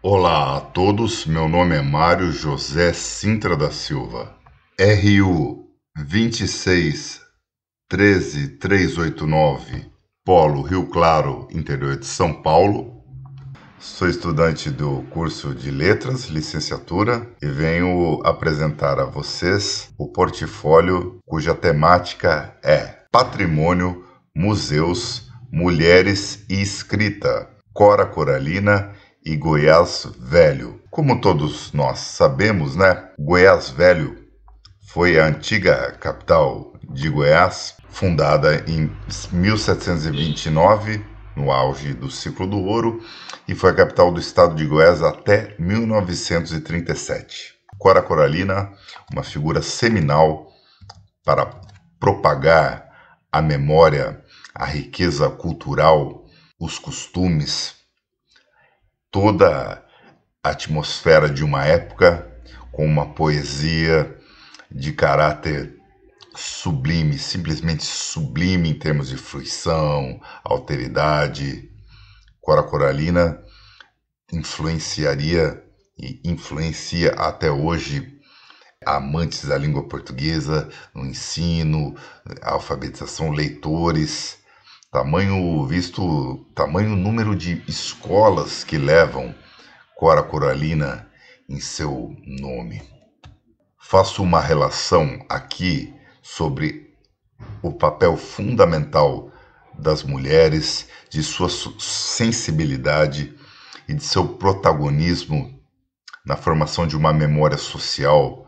Olá a todos, meu nome é Mário José Sintra da Silva. RU 26 389 Polo Rio Claro, interior de São Paulo. Sou estudante do curso de Letras, licenciatura, e venho apresentar a vocês o portfólio cuja temática é Patrimônio, Museus, Mulheres e Escrita. Cora Coralina e Goiás Velho. Como todos nós sabemos, né? Goiás Velho foi a antiga capital de Goiás, fundada em 1729, no auge do ciclo do ouro, e foi a capital do estado de Goiás até 1937. Cora Coralina, uma figura seminal para propagar a memória, a riqueza cultural, os costumes toda a atmosfera de uma época com uma poesia de caráter sublime, simplesmente sublime em termos de fruição, alteridade. Cora Coralina influenciaria e influencia até hoje amantes da língua portuguesa no ensino, alfabetização, leitores tamanho visto tamanho número de escolas que levam Cora Coralina em seu nome. Faço uma relação aqui sobre o papel fundamental das mulheres, de sua sensibilidade e de seu protagonismo na formação de uma memória social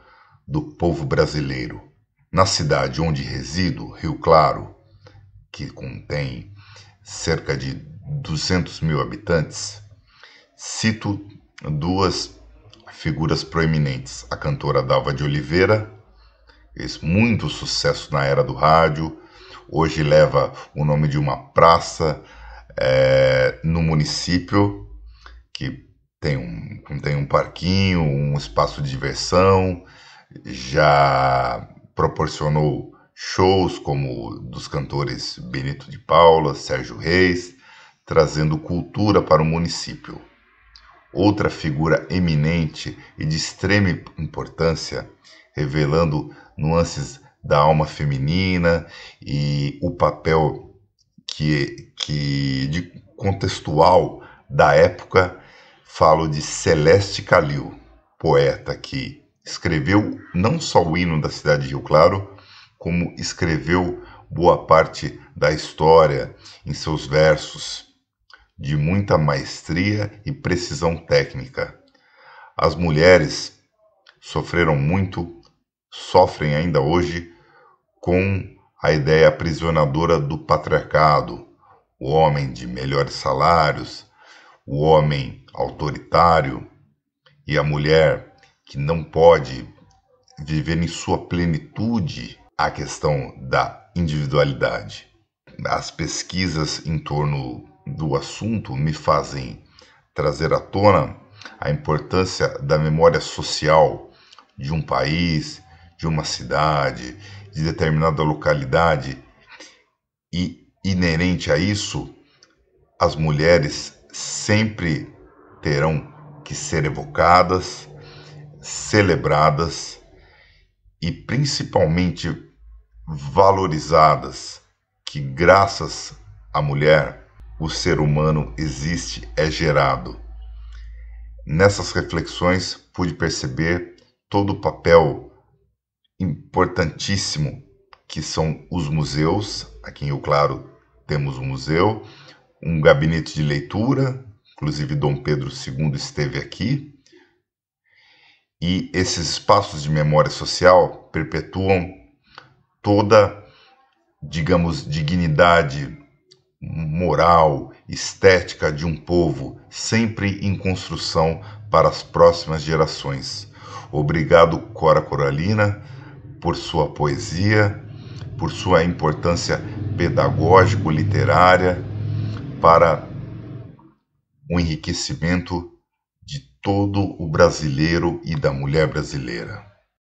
do povo brasileiro. Na cidade onde resido, Rio Claro, que contém cerca de 200 mil habitantes, cito duas figuras proeminentes: a cantora Dalva de Oliveira, fez muito sucesso na era do rádio, hoje leva o nome de uma praça é, no município, que tem um, tem um parquinho, um espaço de diversão, já proporcionou shows como dos cantores Benito de Paula, Sérgio Reis, trazendo cultura para o município. Outra figura eminente e de extrema importância, revelando nuances da alma feminina e o papel que, que de contextual da época, falo de Celeste Calil, poeta que escreveu não só o hino da cidade de Rio Claro, como escreveu boa parte da história em seus versos, de muita maestria e precisão técnica. As mulheres sofreram muito, sofrem ainda hoje, com a ideia aprisionadora do patriarcado, o homem de melhores salários, o homem autoritário e a mulher que não pode viver em sua plenitude a questão da individualidade. As pesquisas em torno do assunto me fazem trazer à tona a importância da memória social de um país, de uma cidade, de determinada localidade e inerente a isso, as mulheres sempre terão que ser evocadas, celebradas e principalmente valorizadas, que graças à mulher o ser humano existe, é gerado. Nessas reflexões pude perceber todo o papel importantíssimo que são os museus. Aqui em Rio Claro temos um museu, um gabinete de leitura, inclusive Dom Pedro II esteve aqui. E esses espaços de memória social perpetuam toda, digamos, dignidade moral, estética de um povo, sempre em construção para as próximas gerações. Obrigado, Cora Coralina, por sua poesia, por sua importância pedagógico-literária para o enriquecimento de todo o brasileiro e da mulher brasileira.